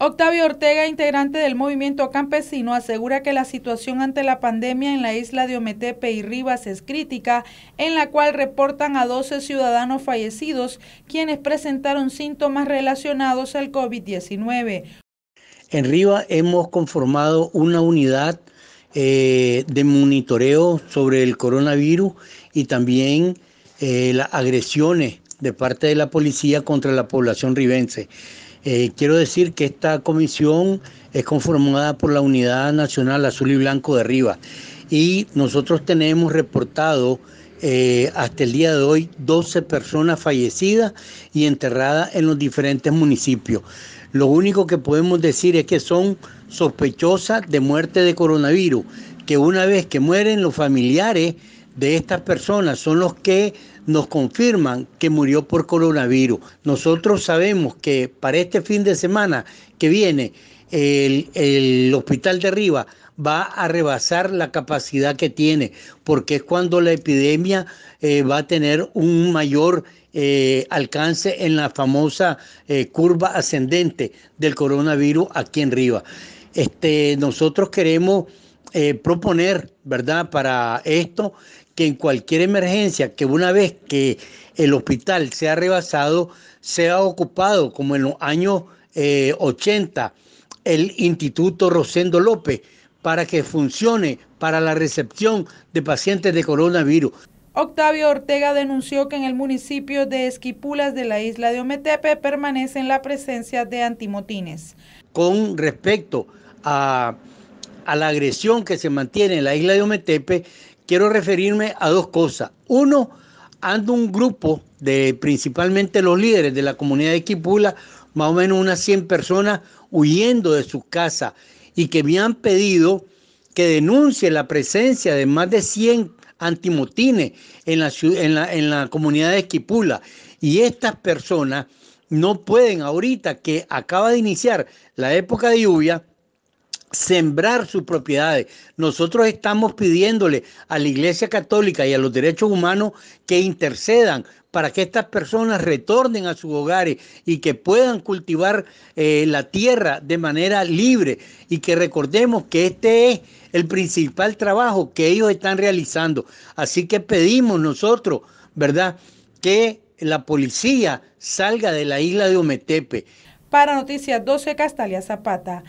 Octavio Ortega, integrante del movimiento campesino, asegura que la situación ante la pandemia en la isla de Ometepe y Rivas es crítica, en la cual reportan a 12 ciudadanos fallecidos, quienes presentaron síntomas relacionados al COVID-19. En Rivas hemos conformado una unidad eh, de monitoreo sobre el coronavirus y también eh, las agresiones de parte de la policía contra la población ribense. Eh, quiero decir que esta comisión es conformada por la Unidad Nacional Azul y Blanco de Arriba y nosotros tenemos reportado eh, hasta el día de hoy 12 personas fallecidas y enterradas en los diferentes municipios. Lo único que podemos decir es que son sospechosas de muerte de coronavirus, que una vez que mueren los familiares de estas personas son los que nos confirman que murió por coronavirus. Nosotros sabemos que para este fin de semana que viene, el, hospital de Riva va a rebasar la capacidad que tiene, porque es cuando la epidemia eh, va a tener un mayor eh, alcance en la famosa eh, curva ascendente del coronavirus aquí en Riva. Este, nosotros queremos eh, proponer, ¿verdad?, para esto, que en cualquier emergencia, que una vez que el hospital sea rebasado, sea ocupado, como en los años 80, eh, el Instituto Rosendo López, para que funcione para la recepción de pacientes de coronavirus. Octavio Ortega denunció que en el municipio de Esquipulas de la isla de Ometepe permanece en la presencia de antimotines. Con respecto a a la agresión que se mantiene en la isla de Ometepe, quiero referirme a dos cosas. Uno, ando un grupo de principalmente los líderes de la comunidad de Quipula, más o menos unas 100 personas huyendo de sus casas y que me han pedido que denuncie la presencia de más de 100 antimotines en la, en la comunidad de Esquipula. Y estas personas no pueden ahorita que acaba de iniciar la época de lluvia, sembrar sus propiedades. Nosotros estamos pidiéndole a la Iglesia Católica y a los derechos humanos que intercedan para que estas personas retornen a sus hogares y que puedan cultivar eh, la tierra de manera libre y que recordemos que este es el principal trabajo que ellos están realizando. Así que pedimos nosotros, ¿verdad?, que la policía salga de la isla de Ometepe. Para Noticias 12, Castalia Zapata.